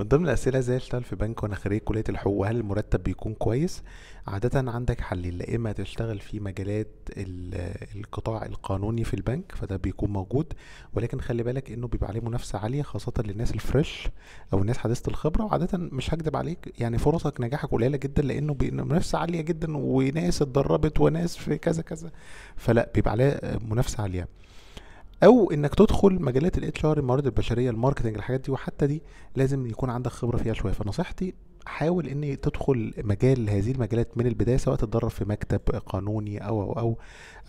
من ضمن الأسئلة ازاي اشتغل في بنك وأنا خريج كلية الحقوق هل المرتب بيكون كويس؟ عادة عندك حلين يا إما تشتغل في مجالات القطاع القانوني في البنك فده بيكون موجود ولكن خلي بالك إنه بيبقى عليه منافسة عالية خاصة للناس الفريش أو الناس حديثة الخبرة وعادة مش هكدب عليك يعني فرصك نجاحك قليلة جدا لأنه منافسة عالية جدا وناس اتدربت وناس في كذا كذا فلا بيبقى عليه منافسة عالية او انك تدخل مجالات الاتش ار الموارد البشريه الماركتنج الحاجات دي وحتى دي لازم يكون عندك خبره فيها شويه فنصيحتي حاول ان تدخل مجال هذه المجالات من البدايه سواء تتدرب في مكتب قانوني او او او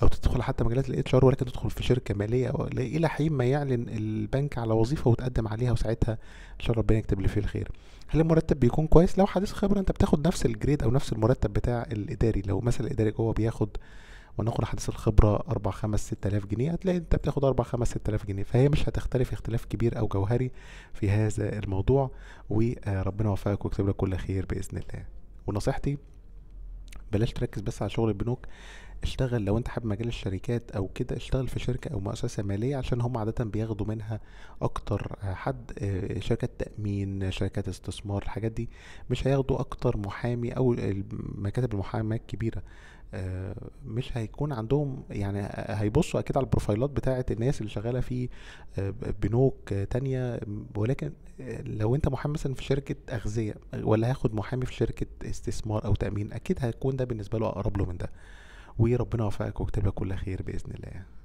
او تدخل حتى مجالات الاتش ار ولكن تدخل في شركه ماليه أو الى حين ما يعلن البنك على وظيفه وتقدم عليها وساعتها ان شاء الله ربنا يكتب لي فيه الخير هل المرتب بيكون كويس لو حديث خبره انت بتاخد نفس الجريد او نفس المرتب بتاع الاداري لو مثلا الاداري جوه بياخد وناخد حديث الخبرة 4 5 6000 جنيه هتلاقي أنت بتاخد 4 5 6000 جنيه فهي مش هتختلف اختلاف كبير أو جوهري في هذا الموضوع وربنا آه، يوفقك ويكتب لك كل خير بإذن الله ونصيحتي بلاش تركز بس على شغل البنوك اشتغل لو انت حابب مجال الشركات او كده اشتغل في شركة او مؤسسة مالية عشان هم عادة بياخدوا منها اكتر حد آه، شركات تأمين شركات استثمار الحاجات دي مش هياخدوا اكتر محامي او مكاتب المحاماة الكبيرة آه، مش هيكون عندهم يعني هيبصوا اكيد على البروفايلات بتاعه الناس اللي شغاله في آه، بنوك تانية ولكن آه، لو انت محامي مثلا في شركه اغذيه ولا هاخد محامي في شركه استثمار او تامين اكيد هيكون ده بالنسبه له اقرب له من ده وربنا يوفقك ويكتب لك كل خير باذن الله